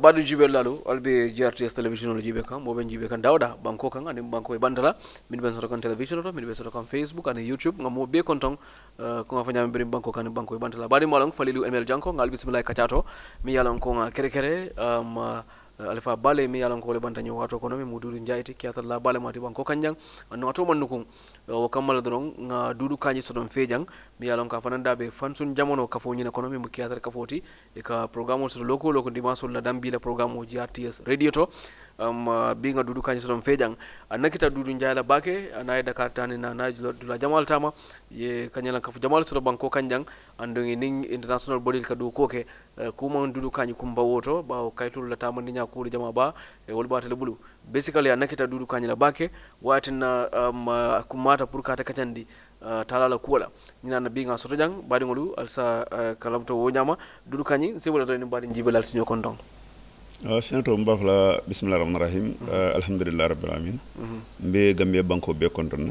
badu jibe lalu albi grts télévision olo jibe kan moɓen jibe kan dawɗa banko kan ani banko e bantala min ben soto kan télévision to min ben soto kan facebook ani youtube gam mo be kon ton eh, koga fo ñami mbirin banko kan anin banko e bantala baɗimo alon falilu emel janko ngal bisimilla kaca to mi yalon koga kere kere um, eh, alifa bale mi yalon ko le banta ñowato kono mi mududu jayiti kiyatallah bale mati banko kanjang no ato mannu Eh, wo kammala doron nga dudu kañi soton fejang mi yalon ka fananda ɓe fansun jamono kafo ñina kono mi mo kiyatar kafoti e ka programme o soto loko loko dimasol la dambi la programme o jrts radio to um, uh, bi nga dudu so soton fejang a nakita dudu jayla bake anayi dakar tani na nayi dula jamal tama ye kañalan kafu jamal soto banko kanjang andongi nin international bodil ka dow koke uh, eh, kuman dudu kañi kumba woto ɓawo kaytol la tama ndiña kuuri jama ba e wol ɓatele ɓulu basically anaketa nakita dudu la bake na um, uh, kumata puru kata kacandi uh, talala nina na binga soto jang ngulu alsa uh, kalamto wo duru kanyi kañi sibola tani mbaɗi jibelal siño kon kondong Uh, senato mbafla bismillah fala rahim mm -hmm. uh, alhamdulilah alamin mm -hmm. mbe be gambiya banko be na mm -hmm.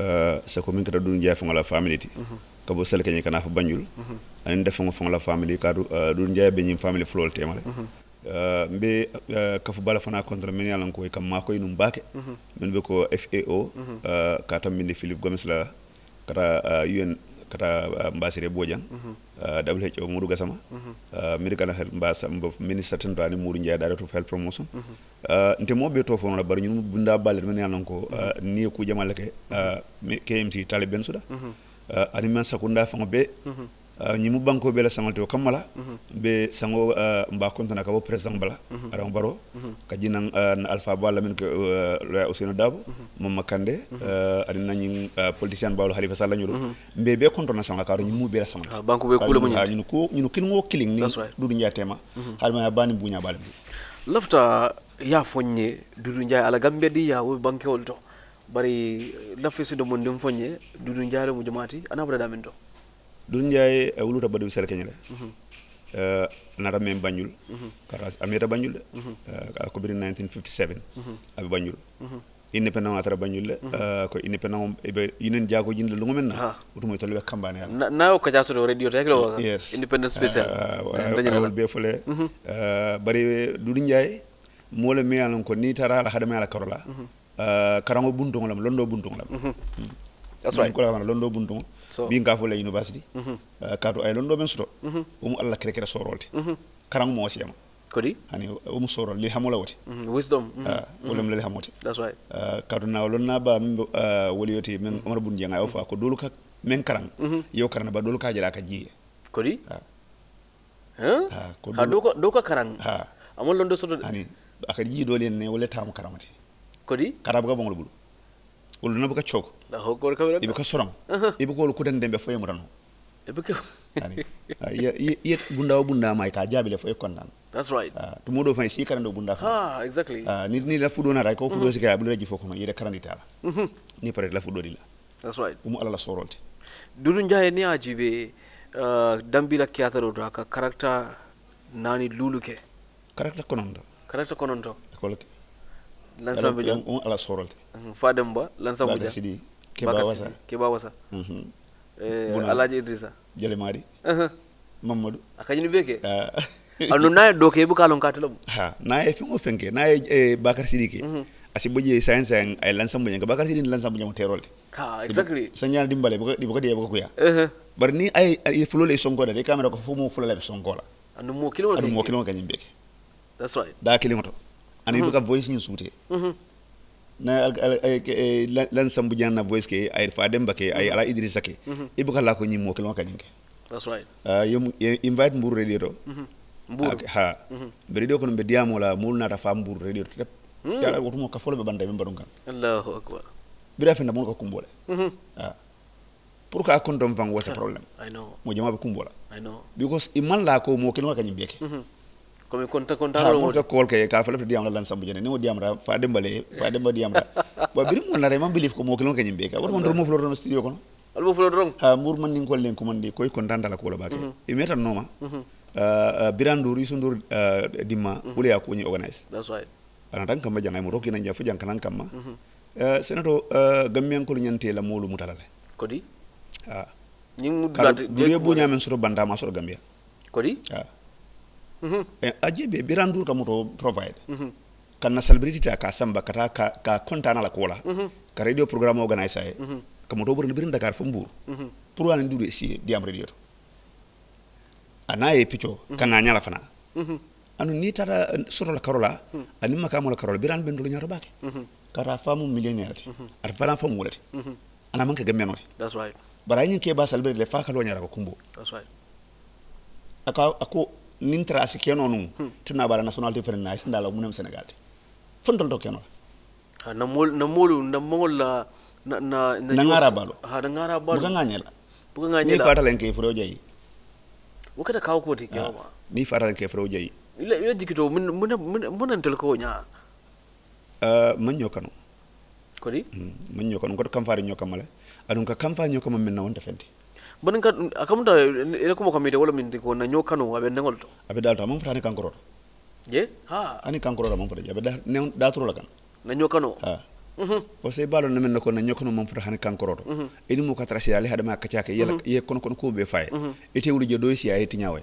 uh, sako min kata dun jaya feŋo la famili ti mm-hmm. ka bo selkeñe kana fo banjul mm-hmm. aniŋ defaŋo feŋo la famili kadu uh, dun jaya be ñiŋ famili fulolu tema le mm-hmm. Euh, mbe uh, kafu bala fana contre men yalan koy kam mako inum bake mm -hmm. men be ko FAO mm -hmm. uh, ka mhm. mhm. euh, Gomes la kata uh, UN kata uh, mbasire bojang mm -hmm. uh, WHO mudu gasama mm -hmm. uh, medical health mbasa minister tan dani mudu jaya dara to fel promotion mm -hmm. uh, nte mobe to fono bar nyum bunda balle men yalan ko mhm. uh, ni ku jamal ke uh, KMC tale suda mm -hmm. uh, ani men sakunda fango be mm -hmm. Euh, mu banko bela sangalte o kamala mhm. be sango euh, mba kontana ka bo president bala aran mhm. baro mhm. ka jinan euh, na alpha ba min ko loya usena dabo mom makande ari nani politicien bawlo khalifa sala do be be kontona sanga ka mu bela sanga ah, banko be kula mo ñinu ko ñinu kin ngo killing ni dudu ñatema halma ya bani buña balbi lafta ya fonye dudu ñay ala gambe di ya wo banke wol to bari lafesu do mo dem fonye dudu ñare mo jamaati ana bada damin to Doudou Ndiaye eh, wuluta baɗum sere keñele mhm. eh, nata men bañul mhm. kata amiyata bañul de mhm. eh, ko biri 1957 aɓe bañul indépendant atara bañulle ko indépendant ɓe inen jagojinde lugu lu na otumo tolle ɓe kambane ala nawo ko jatoto radio tek lo yes indépendant spécial dañawol be fole bari dudu ndiaye mole mi alan ko ni tara ala haɗame ala karola karango buntogolam londo buntogolam hmm. that's right kolamana londo buntogo mbi gafo lay university mm-hmm. uh, kaato ay lon ɗo men suto omo mm-hmm. allah kere kere sorolde mm-hmm. karan mo wasiyama kodi hani omo sorol lil hamola woti wisdom wolem lel hamote that's right uh, kaato na lon na ba min uh, woliyote min omar bun jiyanga o fa ko dolu ka men karan yo karana ba dolu ka jara ka jiye kodi ha dow ka karan amon lon ɗo soto ani aka jii dole en ne wolle tamo karamate kodi karabuga bongol bulu olu nabuka choko na la hokor kabira ibuka sorang ibuka ulu kudan dembe foye murano ibuka ya ya bunda bunda mai ka jabile foye konnan that's right uh, tumudo fa si karando bunda fa ah exactly uh, ni ni la fudo na ra ko fudo mm -hmm. sika abdul rajifo ko ma yede karandi tala mm -hmm. ni pare la fudo dila that's right umu ala la soronte dudu njaye ni ajibe uh, dambila kiata do aka karakta nani luluke karakta konondo karakta konondo kolke lansamba ala sorolte mhm, fadem ba lansamba jam mhm. eh, mamadou akañini beke ah. anu naye doke bu kalon katelo ha naye fengo fenke naye eh, ay mhm. eh, lansambu nyanga bakar sidin lansambu nyamu terolte ha dimbale buka dibuka dia buka kuya eh uh ni ay il fulo le songola ko fumu fulo le songola anu mo kilo anu mo to ani buka mhm. voice ñin suute mhm. na eh, lan sambu janna voice ke ay fa demba ke ay mhm. ala idrissa ke e buka la ko ñi mo kelon kañen ke that's right uh, yom invite mburu radio to mburu ah, ha be radio ko no be diamo la mul na ta fa mburu radio to tep mm. yala mo ka folo be banda be mbadon kan allahu akbar bira fe na mon ko kumbole ah pour que a kon don van wasa problem i know mo jama be kumbola i know because iman la ko mo kelon kañen beke mm -hmm komi konta konta la mo ko ko ke ka fa lefti diamra lan sambu jene ni mo mm-hmm. diamra fa dembale fa demba diamra ba biri mo nare man belief ko mo kelon kanyim be ka war mo mo flor no studio kono al mo flor dong ha mur man ni ko len ko di koy ko ndandala ko la ba ke e meta noma mm-hmm. eh, eh, birandur isundur eh, dimma wule mm-hmm. ya ko ni organize that's right kam ba jangay mo rokina kam ma euh senato gambian ko nyante la molu mutalale kodi ha ah. ni mu dulati duniya bo nyamen suru bandama ma gambia gambia kodi ha ah. Mm-hmm. Eh, ajibe biran dur ka muto provide mm-hmm. kana celebrity ta ka samba kata ka ka kontana la kola mm ka radio programme organize ay e. ka muto burin birin dakar fumbur pour wala ici di am radio ana e picho kana nyala fana mm anu ni tara eh, soro la karola mm -hmm. ani makamo la karola biran ben dul nyaro bake kata famu millionnaire te ar fana famu wulati ana manka gemeno te that's right bara yin ke ba celebrity le fa ka lo nyara ko kumbo that's right aka ako nin tara si keno nu tina bara nationalité fere na tinda la munem senegal te fon tol to keno ha na mol na molu na mol la na na na ngara balo ha ah, na ngara balo buga nganyela buga nganyela ni fata len furo jayi wakata kawo ko te kyawa ah, ni fata len furo jayi ila ila dikito mun mun mun tel ko nya uh, ah, man nyokano kodi mm, man nyokano ko kam fare nyokamale adun ka kam fare nyokama men na wonta fenti baninka akamunta ele kuma kamite wala min ko nanyo kano abe nangol to abe dalta mon fotani kankoro je ha ani kankoro mon fotani abe ne datro la kan nanyo kano ha mhm. o sey balo na men ko na kano mon hani kankoro to mhm. eni mo katra si ale hada ma kacha ke yela mhm. ye kono kono ko be faye ete wuli je do si ay tinyawe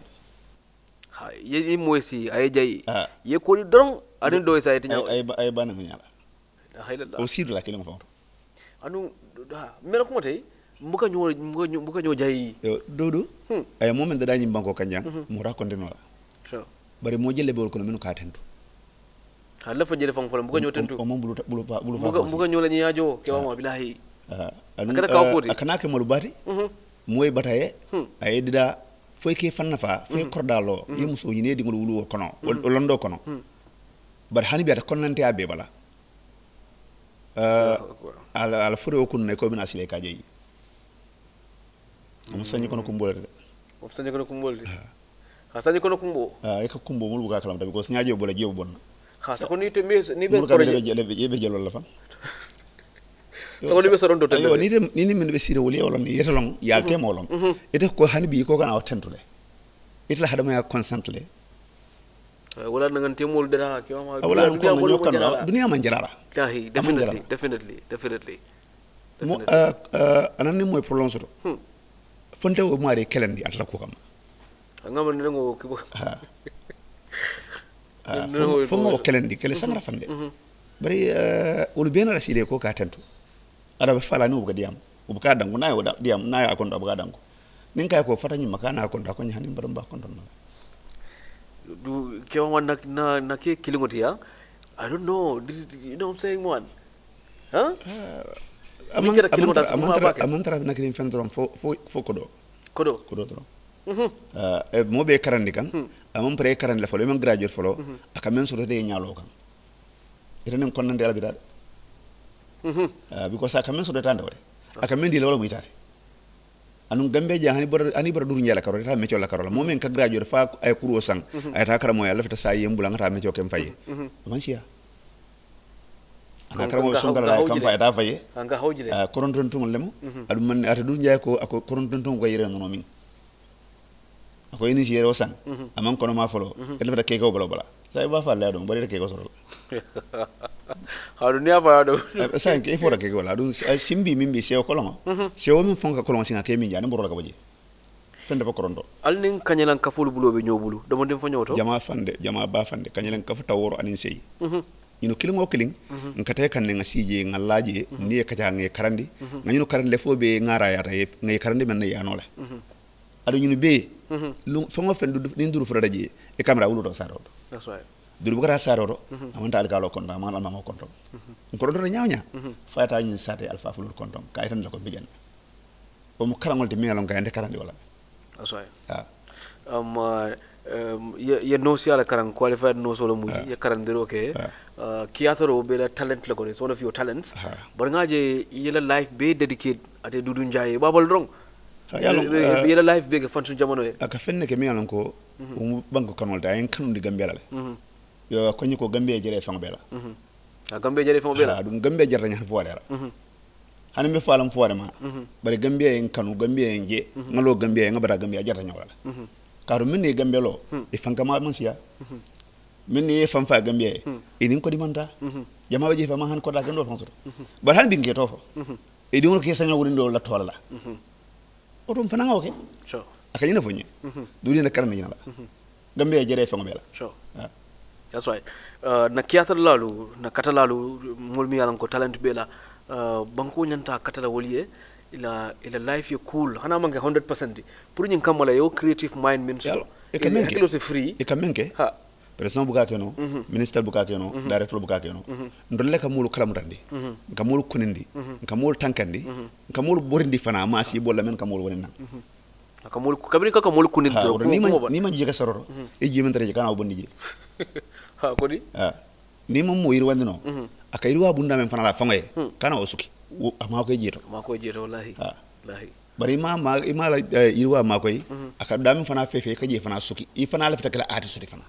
ha ye mo si ay jay ye ko don ani do si ay tinyawe ay ay banan nyala hayda o sidula kelimo fonto anu ha mera kuma tay mbuka ñoo mbuka ñoo jayi dodo ay momen da dañi banko kanya mo mhm. rakonde no bari mo jelle bol ko minu ka tentu hala fa jelle fam ko mbuka ñoo tentu o mom bulu bulu bulu fa mbuka ñoo la ñi yaajo ke wa billahi akana ke mo lu moy bataye hmm. ay dida foy ke fanna fa foy mhm. kordalo yemu mhm. ne ñine dingul wulu kono o londo kono hmm. bari hani biata konnante abe bala ala ala fure ne ko bin asile ka omusajja kono kumbola omusajja kono kumbolire Hasanyi ah. kono kumbo ah, eka kumbo mulu buka kalamta because nyaje bola je obon Hasa koni nite mes ni be ko be jelo la fa sako ni be soron do tele ni ni men be sire wuli wala ni yetalon yal temolon ete ko bi ko kana tentule la hadama ya consentule wala nangan te temol dara ki ma ah, wala ko man yokan dunia man jarara definitely definitely definitely mo anan anani moy prolonge do fonte o maari kelendi atala ko kam angama nengo kibo fonga o kelendi kele sangra fande mhm. bari wolu eh, bena rasile ko ka tentu ada be fala ni ubuka diam ubuka dangu nayo da diam nayo akondo ubuka dangu nin kay ko fata nyi makana akondo akonya hanin barum ba akondo na du kewa wan na na, na ke kilingoti ya i don't know this, you know what i'm saying one huh amantara amantara fen doron fo kodo kodo kodo doron mm-hmm. uh, eh, mo be karandi kan hmm. pre karandi la folo men graduate folo mm-hmm. aka men so de nyaalo kan itenen mm-hmm. uh, aka men tande aka men di anun gambe hani ani dur nyala karo ta la karo ka graduate fa ay kuro sang ay ta ya lafta sa kem faye man siya aka karamoɓe sondara kanko ada vaye korontontumon lemo aɗum manne ata ɗum jeeya ko ako korontontum ko yireno noo min ako ini yere san mhm. aman kono ma folo mhm. ele fata keke bala bala sa ba fa la ɗum mbaɗiɗa keke soro haɗum ni a faya ɗum sa ke fota keke wala ɗum eh, simbi min mbi sewo kolon sewo min mhm. fonka kolon singa ke min jaani mborolaka baji fende fo koronto al nin kañelan kafolu buloɓe ñowbulu ɗomodin fo ñowto jama fande jama ba fande kañelan kafu tawworo anin sey ñino kiliŋ kiliŋ mhm. nka taye mhm. kaŋ ne ŋa siije ŋa laaje niŋ ye kaca ŋa ye karandi ŋa mhm. ñino karandi le fo be ŋara yata ŋa ye karandi meŋ na yaano la aɗo ñino bee feŋ o feŋ niŋ duru furata jee i kamera wulu to saaro to duru bukata saaro to amanta ali kaalo konto ama almamo konto nkorontoto ñaawo ñaa fo yata ñiŋ saate alfa fulur konto ka ayitandi la ko bijan wo mu karaŋol ah. ti miŋ ye loŋ ka yante karandi wala ye noosiyala karaŋ qualified noosolo muji ye karandiro ke ah uh, kiyatoro bela talent la it's one of your talents uh -huh. je ngaje yela life be dedicate ate dudu njaye babal rong yela eh, life be fantu jamano e aka fenne ke mi alan ko mhm. um banko kanol da en kanu di gambia la mhm. yo ko ni ko gambia jere fang bela mhm. a gambia jere fang bela dum gambia jere nyar fo la hani be falam fo ma bare gambia en kanu gambia en je ngalo gambia en ngabara gambia jere nyawala karu min ne gambia lo e fanga ma man min ye fam fa gambiya eɗin hmm. e kodi manta hmm. jama waji jeehi fama han koda gan ɗo tan soto han binke to fo hmm. e di wona ke saño woni la tola la otum fanaga o ke a kañina foñe duɗina karana yinala gambiya jeeɗe fego so that's why uh, na kiyatar lalu na kata lalu mulmi yalan ko talent bela uh, banko nyanta kata la woliye ila ila life ye cool hana manga 100% pour nyin kamala yo creative mind min so e kamenke e-, e e kamenke ha président buka keno mm -hmm. ministre buka keno mm -hmm. directeur buka keno mm -hmm. ndolle ka mulu kalamudandi mm -hmm. nka mulu kunindi mm -hmm. nka mulu tankandi mm -hmm. nka mulu borindi fana ma si bolla men ka mulu wonin mhm. nan mm ka mulu kabri ka ka mulu kunindi dro ni ma ni ma jiga sororo e mhm. jimen tare kana bondi je ha ko di ha ni ma mo yirwandi no mm -hmm. aka yirwa bunda men fana la fangoye mhm. kana osuki ama ko e jeto ama ko e jeto wallahi wallahi bari ima ma ima la uh, eh, yirwa ma koy mm -hmm. aka dami fana fefe ka je fana suki i fana la fita kala ati suti fana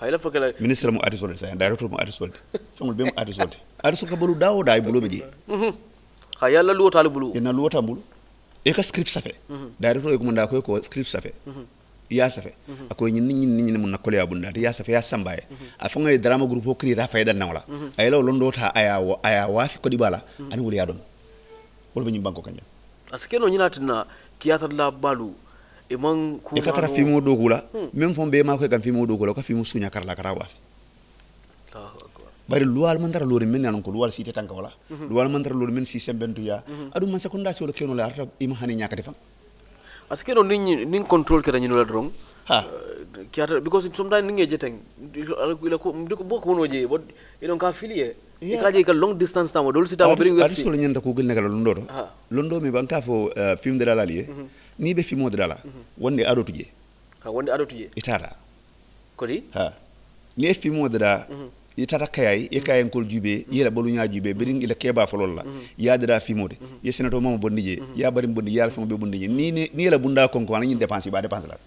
hayla fakala ministre mo ati solde sa directeur mo ati solde fengol be mo ati solde ati solka bulu dawo da bulu be je mhm. ha yalla luwota le bulu ina luwota bulu e ka script safe mhm. directeur e ko manda ko e ko script safe mhm. ya safe ako nyin nyin nyin nyin mun nakole abunda ya safe ya sambaye a fanga e drama group o kri rafa dan nawla ayla londo ta aya wa aya wa fi ko dibala ani wuli yadon wol be nyim banko kanya aske no nyina tinna kiyata la balu i ka tara fimiw do kula min fon bee maa ko i kan fimiw ka fimiw suña karla kara waafi bari luwal man tara lori min nanon ko luwal site tanka wala hmm. luwal man tara lori min si sembentu ya hmm. adu man sekonda solo keno la arta ima hani nyaka defam parce que non ni ni control ke dañu la drong ha eh, ki ata because sometimes ni ngey jeten ila ko ndiko bokko wono je bod ina ka filie yeah. ikaje ka long distance tamo dol sitama bring west ari solo nyanda ko gulne londo do londo mi banka fo uh, film de dala liye eh? mm ni be film de dala mhm. wonde ado tuje ha wonde ado tuje itata kodi ha ni e film de da mhm. itata kayay e mhm. kayen kol jube yela balu nya jube bring ila keba fo lolla ya de da film de ye senato mama bondi je ya bari bondi ya film be bondi ni ni la bunda konko an ni dépense ba dépense la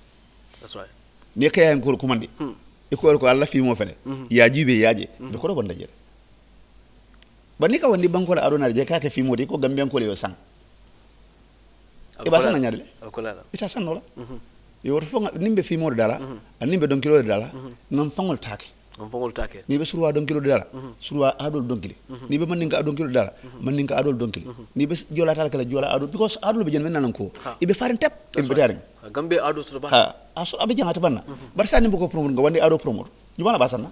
that's right ni e kayen hmm. kol kumandi iko ko alla film fene ya jube yaje be ko do bonda je bani ka wandi banko aro na je ka ke fi modi ko gambian ko le yo sang e ba sana nyaade ita sanno la mhm. yo rofo nimbe fi modi dala nimbe don kilo dala non fangol taake non fangol taake ni be surwa don kilo dala surwa mhm. adol don kilo ni be maninga adol kilo dala maninga adol don kilo ni be jola tal kala jola adol because adol be jen men nan ko e be farin tap e be darin gambe adol surba ha aso abe jangata banna mhm. barsa nimbe ko promo ngo wandi adol promo jumana basanna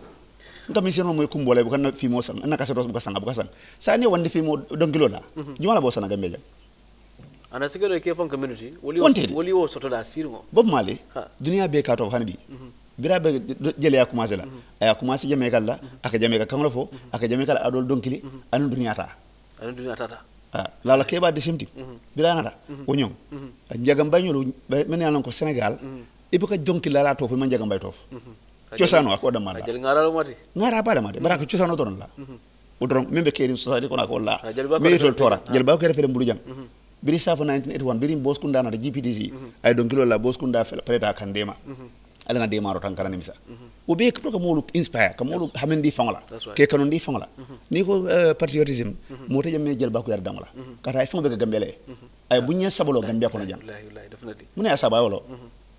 nka misiyano mo kumbo la bukan fimo san na kaseto bukasanga bukasanga sani wandi fimo dongilo la jumala mhm. bo sananga meja ana sigero ke fon community woli woli wo soto la sirgo bob male dunia be ka to hanbi mhm. bira be jele ya commencer la ya commencer jame kala aka jame ka kanlo fo mhm. aka jame kala adol donkili anu dunia ta anu dunia ta ta lala ah, keba de simti bira nada o nyong njagam bañulu men yalan ko senegal ibuka donkilala to fo man jagam bay to cosano ako malla ajal ngaralo ngara bara mhm. ko cosano toron la o doron membe keerin kona kono ko la meetol tora jel kere fere refere mbulu jang mhm. biri safo 1981 biri boskunda na gpdc mhm. ay don kilo la boskunda preta kandema ala ngade maro tan karani misa o be ko ko moolu inspire ka moolu hamendi faŋola ke kanundi fangla ni ko eh, patriotism mo te jamme jel ba ko yar damla kata ay fanga be gambele ay bunya sabolo gambia kono jang mun ya sabawolo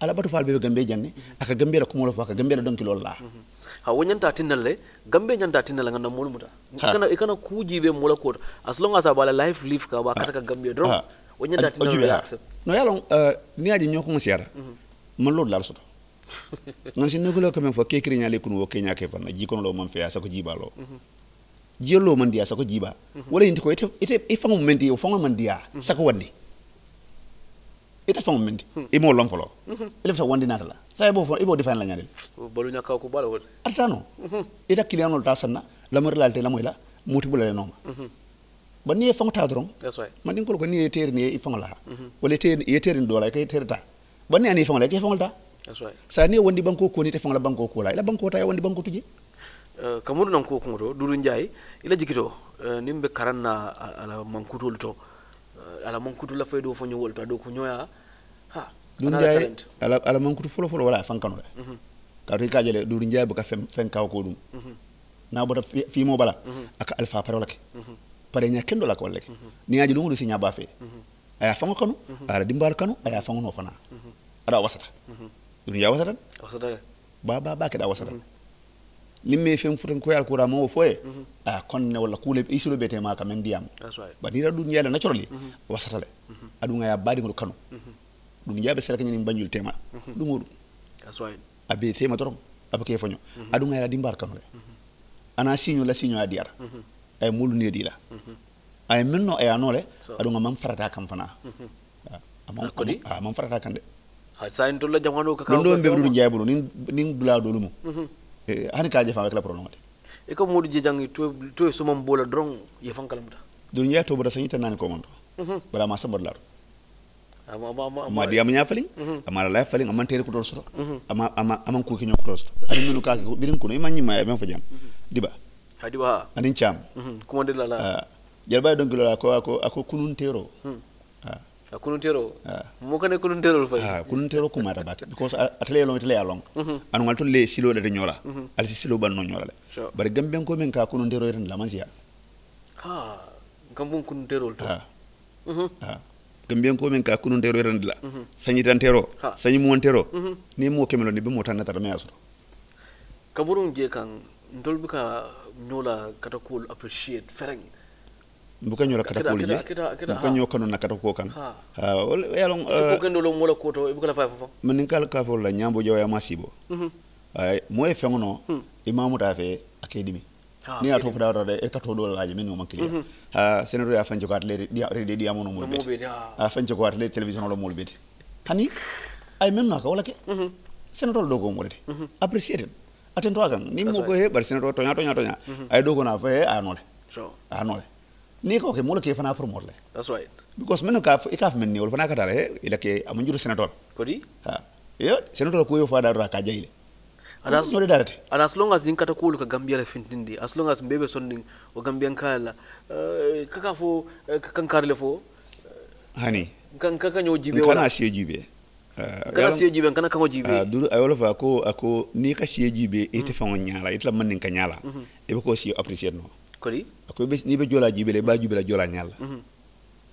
ala batu falɓe ɓe gambe janne aka gambeɗa kumolo fo aka gambeɗa la mm-hmm. ha wo ñanta le gambe ñanta tinnalla ganda molu muta kana e kana kuuji mola kota as long as a bala life live ka wa kataka gambe dron wo ñanta tinnalla accept no yalon eh, ni aji ñokon siyata mm-hmm. man lodu lal soto ngan si nokolo quand même fo kekiri ñale kunu wo keña ke fanna ji kono lo man feya sako jiba lo mm-hmm. jiyollo man diya sako jiba wala yinti ko ite ite e fango men diya o fango man diya sako wandi ita fɛn min di i m'o lɔn fɔlɔ i le bɛ wandi n'a la sa i b'o fɔ i b'o defa in la ɲa kaw la a t'a nɔ i da kiliyan dɔ t'a sanna lamɔri la alte lamɔ i la muti mm-hmm. bolo la nɔ ba n'i ye fɛn ta dɔrɔn manden kolo ko n'i ye teri nin ye i fɛn la mm-hmm. wala i ye teri nin dɔ e la i ka teri e ta ba n'i y'a fɛn la i e k'i ta sa n'i ye wandi banko ko n'i tɛ fɛn la banko ko la i la banko ta ye wandi banko tuje eh, kamuru nan ko kungo to duru njayi ila jikito jigito eh, be bɛ karan na ala mankutolu to eh, ala la fɛ do fo ɲowol to do ku ɲoya Doudou alamankutu ala ala mankutu fankano folo wala fankanoɗa mm-hmm. kawto kajele Doudou Ndiaye boka fen kaw ko ɗum mm-hmm. na bota fimo bala mm-hmm. aka alpha parolake pare ña kendo la kolle niaji lungu si ñaba fe aya fango kanu ara dimbal kanu aya fango no fana ara wasata dunya wasata wasata ba ba ba keda wasata nimme fen futen ko yal kura mo foye a konne wala kule isulo bete ma kam ndiyam ba dira dunya la naturally wasata le adunga badi ngol kanu ɗum jaaɓe sara kañanin bañol tema ɗum o a tema doron aɓe ke foño aɗum mhm. ayra dimbar kanole mhm. ana sinyo la siño adi ara mhm. aye molu nedila aye menno ayanole aɗum amam farata kam fana amam ah, ah, farata kan de ɗum ɗo mbeɓe ɗum jayɓuɗo nin dula mum e, hani ka jefan wekla pronomate Eko ko moɗo jejangi to e somam bola doron yefan kalamuta ɗum jeya toboda sañita nani komon to bara ma samboɗo amma diyama ña faliŋ ama alaya faliŋ aman tere kutol soto ama ama aman kutol soto ani minu kake birin kuno ima ñimma men fo jam diba hadiba anin cam mhm. kuma lala ah, jalba don gilo ko ako ako kunun tero a kunun tero mo bake because atale long atale long mhm. anu ngal to le silo de ñola mhm. al si silo ban no ñola le bari gamben ko men ka kunun tero yeren la mansiya ha kunun tero to ko mbiyen ka kunu ndero erande la sañitantero sañimuwontero ni mo kemelo ni be mo tanata ma maya soto je kan ndol bi ka nyola kata kuwol apprécier fereng mbuka nyola kata kuwol je bu ka nyoka na kata ko kan yalon eh, ko kendolo mola koto e bukala fay fofo man ni kala ka fo la nyambo jawya masibo mhm. ay moye fengono hmm. imamu dafe akedimi Ah, ni a to fada rada e kato do laaje min o ha senator ya fanjo kat le rede di amono mul a fanjo kat le television lo mul beti hani ay men naka wala ke mhm. senator do go mulde mhm. appreciate aten to agan ni mo ko he bar senator toña toña to ay mhm. do go na fa he anole anole ni ko ke mul ke fana promote le that's right because men ka e ka men ni wol fana ka dale ila ke amunjuru senator kodi ha yo senator ko yo fada ra ka jayle and as, not that and as long as inkata kulu ka gambia la fintindi as long as mbebe sonding o gambian kala uh, eh, kaka fo uh, eh, kankarle fo uh, hani kan kaka nyo jibe wala kana siyo jibe eh, kana siyo jibe kana kango jibe uh, duru ayolo fa ko ako ni ka siyo jibe ite mm. fango nyala itla manin ka nyala mm -hmm. ebe ko siyo appreciate no kodi ako be ni be jola jibe le ba jibe la jola nyala mm -hmm.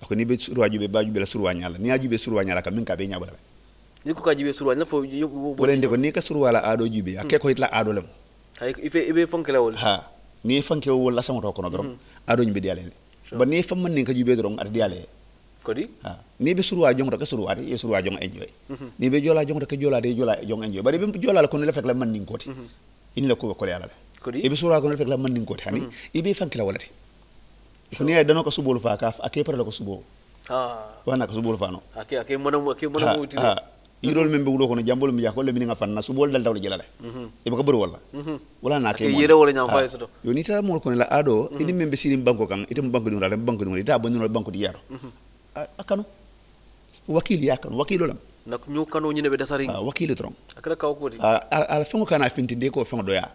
ako ni be surwa jibe ba jibe la surwa nyala ni ajibe surwa nyala ka min ka be nyabala niko ka jibe surwa nafo wala ndiko ni ka surwa la ado jibe ake mm. ko hitla ado lem hay ife ibe fonke la wol ha ni fonke wol la samoto kono dorom mm-hmm. ado jibe diale ba ni fam man ka jibe dorom ar diale kodi ha ni be surwa jong ka surwa de surwa jong enjoy mm-hmm. ni be jola jong ka jola de jola jong enjoy ba be jola la kono la fek la man ngoti mm-hmm. ini la ko ko la kodi ibe surwa kono la fek la man ngoti hani ibe fonke la wolati ko ni ay dano ko subol fa ka ake par la ko subol ha wana ko subol fa no ake ake monam ake monam wuti yirol men be wulo kono jambol ya mi yakol mi nga fanna su bol dal dawle jelale e mhm. baka buru wala mhm. wala na ke yire wala nyam ah. fay soto yo ni ta mol kono la ado mhm. ini men be sirim banko kan itam banko dum la banko dum ita bonni no banko di yaro ah, akano wakil yakano wakilo lam nak ñu kanu ñu nebe dasari ah, wakil trom akala kaw ko di ala fengo kana finti de ko fengo doya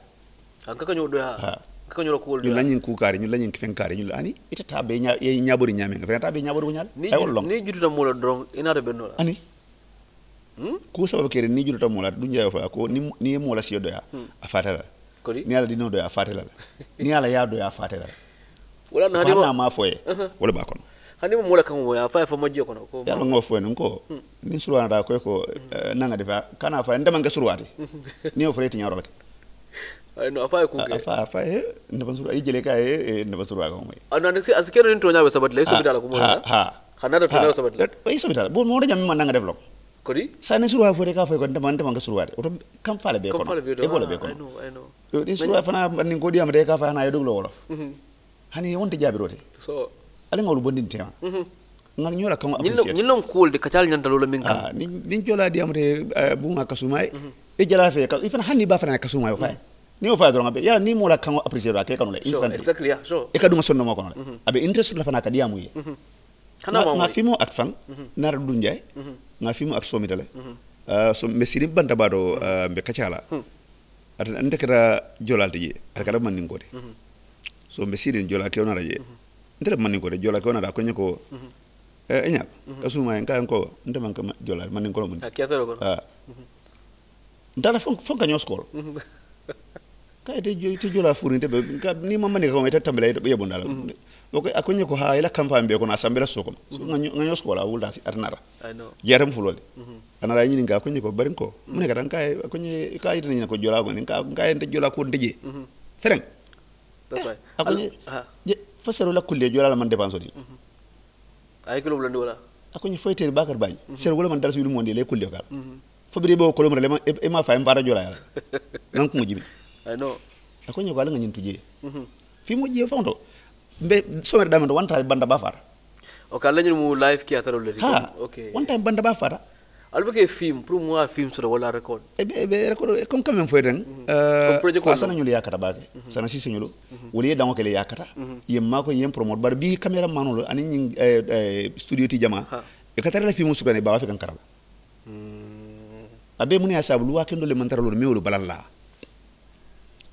anka kanyo doya kanyo lo ko doya lañin ku kare ñu lañin fen kare ñu ani ita ta be nya nyabori nyame nga fen ta be nyabori nyal ay wol long ni jutu da mo lo drong ina de benno ani Hmm? ku sababu kere ni julota mola du njayo fa ko ni ni mola siyo doya hmm. a fatala kori ni ala dino doya a fatala ni ala ya doya a fatala wala na hadima ma foye wala ba kono hadi mo mola kan wo ya fa fa majjo kono ko ya ngo foye nko hmm. ni surwa na ko ko eh, nanga defa kana fa ndama nga surwati ni o freti nyaro no afaye kuke afa afaye ndabasuru ay jele kay eh, ndama ga moy anana asikero ni tonya be sabat le so bidala ko mo ha ha hanada tonya sabat le ay so bidala bo mo da jam man nga def lok kodi sani suruha fo de k'a fɔ ko ntama ntama mhm. mhm. ka suruha de o to kanfale bɛɛ kɔnɔ e b'o la bɛɛ kɔnɔ ni suruha fana nin ko di a ma de k'a fɔ wolof hani won te jaabi do de ale ŋa olu tema nga nyola kan apprécier ñin non cool de kacal ñan dalola min kan ah, ni ni jola di amte eh, bunga kasumay mhm. e jala fe ka ifan hanni ba fana kasumay fa ni o fa do ngabe yala ni mo kan apprécier do instant exactly yeah so e ka dum sonno mo kono le abe interest la fana ka diamu ye nga fimo ak fang mhm. nar du njay nga ak somi dale mhm. euh, so me sirim banda bado mhm. euh, be kachala at ande diye, ada je at kala man ngode so me sirin jola ke onara je ndere man ngode jola ke onara ko nyako eh, e nyap kasuma en kan ko nde man ka jola man ngolo mun akiyatoro ko ah. ndara fon fon ka nyoskol kay te jola furinte be ni mama ne ko meta tambela ye ok akonye ko ha ila mbé ko na sambira soko nga nganyo skola wulda arnara yaram fulole mm-hmm. anara nyini nga akonye ko barin ko mm-hmm. mune kata nkaye akonye ka yidin nyina ko jola ko ni nka nkaye nda jola ko ndeje fereng that's right eh, akonye je fasaro la kulle jola la man dépense ni mm-hmm. ay ko lobla ndola akonye foyte bakar bañ ser wala man dal suul monde le kulle kala fo bi bo ko lomre le e, ma fayam e mbara jola yala nan ko mu jibi ay no akonye ko ala ngin tuje fi mo jiye fondo mbe somere ɗamen to wonta banda ba fata o mu live ki ataro leti ok wonta banda ba fata aɗa ɓe film pour moi film soɗo walla record eɓe eh, eɓe record comme quand même foye ten fa sanañol yakata baake sana siseñolo mm-hmm. woni mm-hmm. ye dango kele yakata yen mako yen promote bara bi caméra manolo ani ñin eh, eh, studio ti jama e ka tarala film sukane bawa fe kan karala mm. aɓe mune a saabu luwa kendole mantaralol mewolo balalla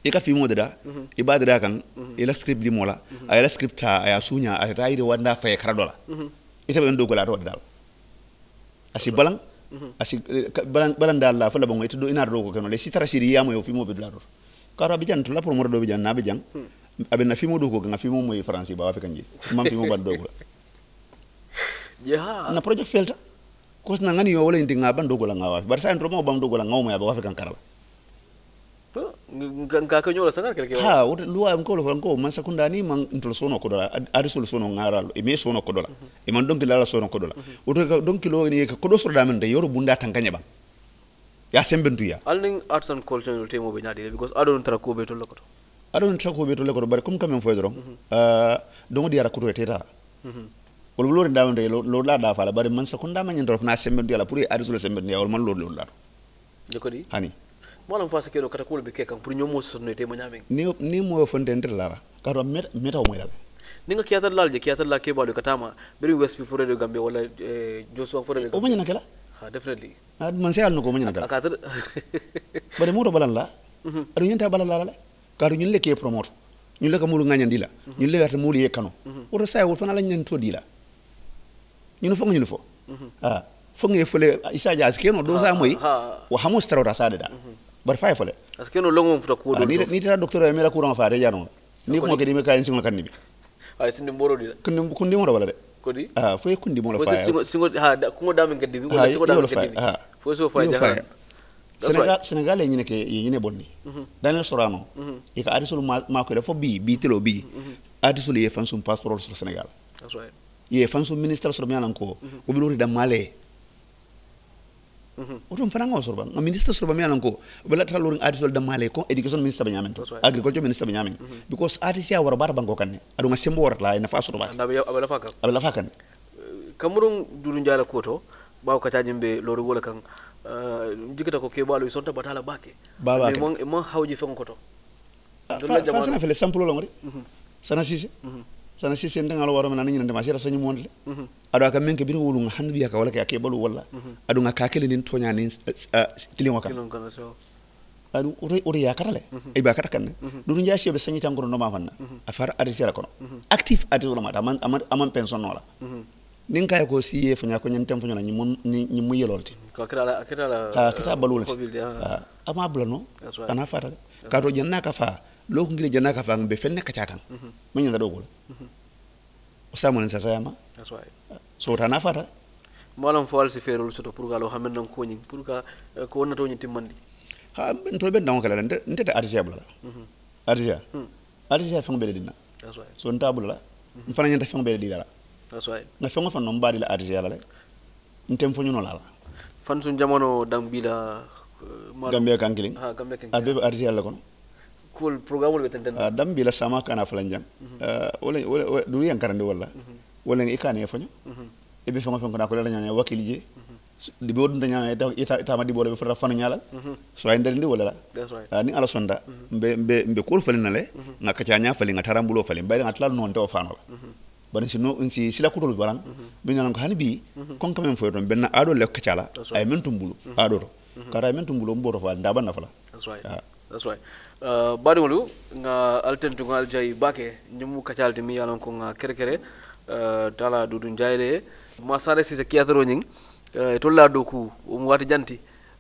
Ika fi mo dada mhm. iba dada kan mhm. ila script di mola mhm. a script ta a y'a su a yɛrɛ yiri wanda fɛ kara dola ita i tɛ bɛ n do gɔla asi balang la a si balan a si la fo laban do i n'a dɔ ko kɛnɛ la si taara siri y'a mo o fimo bɛ bila dɔ k'a dɔn jan tula mo bi jan n'a bi jan hmm. abe na do ko kan fi mo mo ba kan b'a ya. na project filter? ko na ngani yo wala intinga ban do gɔla ngawa barisa mo ban do gɔla ngawa mo ya b'a kan kara la ngakanyolo sangar ni man ntol sono ko dola ari sol sono ngaral e me sono ko dola e mhm. man donki lala sono ko dola wote mhm. donki lo ni ko tara ko be to lokoto comme quand même foydoro euh dongo di yara ko to teta wol mhm. lori ndam de lo man sakunda pour ari sol sembentuya man lor lor malam fa sakeno kata kul be kekan pour ñomo sonno te mañame ni ni mo fonte entre la karo met metaw moy dal ninga nga kiyatar lal je kiyatar la ke balu katama beri west bi fure de gambe wala josu fure de gambe o mañana ha definitely ad ah, man sey alno ko mañana kala akatar bare muro do balan la mhm. adu ñenta balan la la karo ñun le ke promote ñun le ka mulu ngañandi la ñun mhm. le wata mulu ye kano woro say wol fana la ñen to di la ñun fo ñun fo mhm. ah fo ngey fele isa jaas keno do sa moy wa hamo staro da sa da bar faye fole parce que no longo futa ko do ah, ni tata docteur e mera courant faate jarno ni ko kedi me kayen singol kanni bi ay wala de foye kundi mo la sénégal sénégal ñine ke ñine bonni mhm. daniel sorano i mhm. ka arisul ma fo bi bi telo bi mhm. arisul ye fansum passeporol sur sénégal ye fansum ministre sur mialanko o bi lori da Mm-hmm. oto fana ngao sorba no ministre sorba mi alan ko bela tara lorin artisol damale ko education ministre ba ñamen to agriculture ministre ba ñamen mm-hmm. because artisia wara bara bango kanne adu ma sembo war la fa sorba abela fakan abela faka kamurun duru jala koto bawo katajin be lori wala kan jikita ko ke balu sonta batala bake baba mo mo hawji fen koto fe le sample lo ngori mm-hmm. sana sisi sana si tan ala warama nana ñinande ma sira sañum wonde aɗo aka men ke bino wolu nga handu wiya ka walla ke a keɓalu walla aɗu nga kakele nin toña nin kilin o kan aɗu oto yakata le e ba kata kanne ɗuɗu jaa be sañi tan koto ndoma fanna a fara arrêté la kono actif arrêté olamata aman pension noola nin kay ko siye fo ña ko ñan tan fo ñona ñi mu yelolte ha keta balulete ama bulano ana fata le kato janna ka faa lo ko ngile janaka fa ngbe fenne ka cakan man mhm. nyanda dogol mhm. usamu len sa that's why so ta na fata molam si ferul soto pour lo xamne nang ko ñing pour ga ko mandi. to ñi ha ben to ben dango kala nte ta arsia bla arsia mhm. arsia hmm. fa ngbe dina that's why so nta la fa nyanda fa ngbe dina that's na fa ngfa no bari la arsia la le ntem fo ñu no la fan sun jamono dang bila euh, gambia kankiling ha gambia kankiling abe arsia la kono school programme wol tan uh, ah, dam bila sama kana flanjang wala mhm. ah, wala duniya karande wala wala mhm. ngi kane ya, fanyo e mhm. be fango fango na ko la nyaanya wakil je di bo dum nyaanya ita ita ma di bo be fara fanu nyaala so ay ndi wala la ni ala sonda mbe mbe mbe kul fali eh. nga ka ca nya fali ngata rambulo fali nga non to fano bani si no sila dul waran bi nyalan ko bi kon kam en yoton don benna ado le kacala ay mentum tumbulu ado kara men tumbulu mboro fa ndaba nafala that's ah. that's right uh, baɗiŋolu nga nga aljai bake ñimu kacalti mi ye ko nga kere kere uh, tala dudu njayile ma sare sise kiyatoro ñiŋ uh, itolu la doku omu waati janti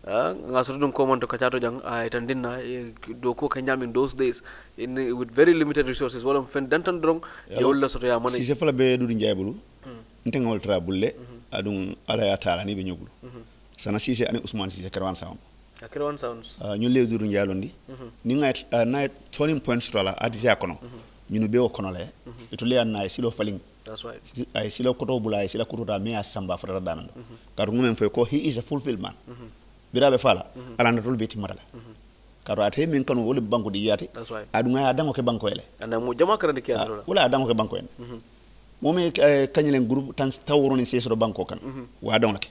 uh, nga soto ɗum komonto kacato jang a uh, itandinna uh, doku ka in those days in, uh, with very limited resources walla fen dantan drong, yewolu la soto ya mana sise fala be dudu njayi bulu hmm. nteŋawol tara bulle aɗum hmm. ala ya tara ni be ñobulu hmm. sana sise si ousmane sise karwan sawama Ah, ñun lew duru njalondi mm-hmm. ni ngai uh, ah, nai turning points tola adisi ah, akono mm -hmm. ñunu bewo kono le mm -hmm. itu le na silo faling that's right ay silo koto bula ay silo kuruta me asamba samba fotata mm -hmm. karu ngum fe ko he is a fulfilled man mm -hmm. birabe fala mm -hmm. alanda tol beti marala mm mm-hmm. ate min kanu wole banko di yate that's right adu ngai adango ke banko ele ana mu jama ke adola en momi kanyelen groupe tan tawroni sesoro banko kan mm-hmm. wa adango ke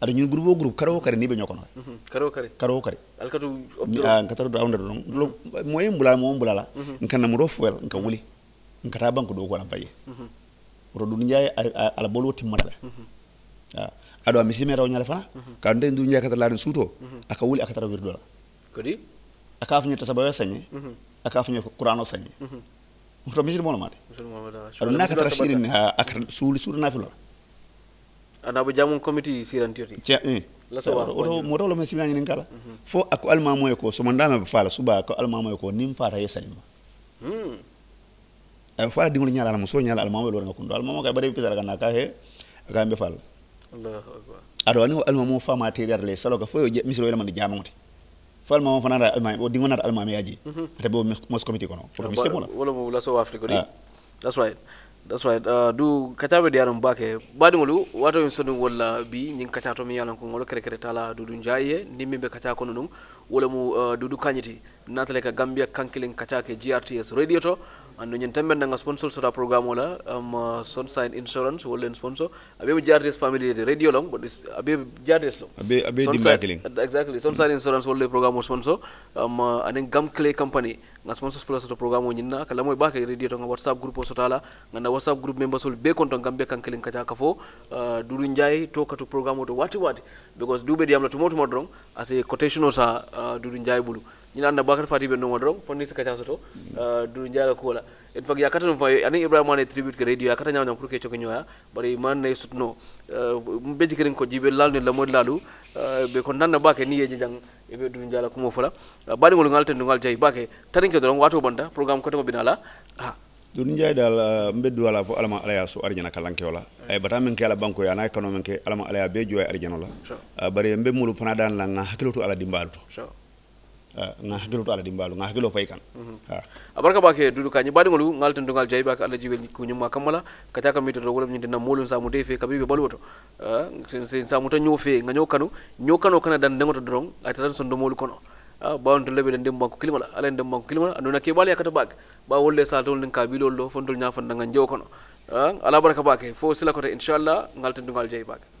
aɗa ñun groupe o groupe kare o mm-hmm. kare ni ɓe ñokono kare o kare kare o kare ah, nkatara lo awnde ɗon ɗo moyen mbulamo o mbulala nkannamo mm-hmm. ɗo fuwel nka wuli nkata banque ɗo ko alan faye oto ɗum jaye ala bolo timmata mm-hmm. ɓe aɗo ah, a misilime taw ñale fana ka nde ndu jaye kata laani suuto aka wuli akatara wirdola kodi aka afañirta sabawe sañe aka afañir couran o sañe to misil mono mate aɗum nakatara sirin ha akata suli suuto nafilola ana bo jamum committee sirantiyoti ceeɗi eh. oto moto lo men similañinin kala fo ako almamoye ko somo ndame faala suba ko almamoye ko nim fata ye sañima hmm. ay fala dingol ñala ala muso ñala almamoye lo nga kundo almamo kay bare pisala kana ka he aka mbe faala aɗo ani almamo fama teriyata le saloka fo yo misiro yelamande jamangote fo almamo fanata almami o dingo almami aji mhm. ata mos committee kono foto mistake ona wala bo laso afrique di ah. that's right that's right uh, du kataɓe ɗe yaran bake baɗigolu wato en sonu walla bi ñin kaca to mi ko ngolo kere kere tala ni jaye be kaca kono ɗum wala mu uh, dudu kañiti natale ka gambia kankilen kaca ke grts radio to ando ñen tambe nga sponsor sota programme ola am um, uh, sunshine insurance wolen sponsor abe jardes family de radio long but is abe jardes long abe abe marketing exactly sunshine mm. insurance wolle programme sponsor am um, uh, ane gam clay company nga sponsor sula sota programme ñinna kala moy baka radio to nga whatsapp group sota la nga whatsapp groupe member sol be konton gam kankelin kaja ka fo uh, duru njay to katu programme to wati wati because dube diamla tumotu modron ase quotation sa uh, duru bulu ñinanda bakar fati ɓe nomo dron fonni si kaca soto eh, du jala kuola en fag yakata no fayo ani ibrahima ne tribute ke radio yakata ñawñam pour ke coke ñoya ah. bari man ne sutno beji eh, keren ko jibe lalne lamodi lalu ɓe ko nanna bake ni yeje eh, jang eɓe du jala kumo fola baɗigol ngal ten ngal jayi bake tarinke dron wato banta programme kotemo binala ha duni ndiay dal mbeddu ala fo alama alaya so arjana kalanke wala ay bata men ke ala banko ya nay kano ke alama alaya be joy arjana la bari mbemulu fana dan la nga hakilotu ala dimbalto Eh, na hakkilo to ala dimbalu nga hakkilo fay kan mhm. abarka bake dudu ka nyibadi ngolu ngal tan dungal jayba ka ala jibel ku nyum makamala kata ka mito wala nyinde na molun samu defe ka bibe balwoto sen samu to nyofe nga nyokano nyokano kana dan dengoto drong atan son do molu kono eh, bawon to lebe den banko kilimala ala den banko kilimala anuna ke bali akata bak ba wolle sa to len ka bilol do fontol nyafan nga njew kono eh, ala barka bake fo sila ko inshallah ngal tan dungal jayba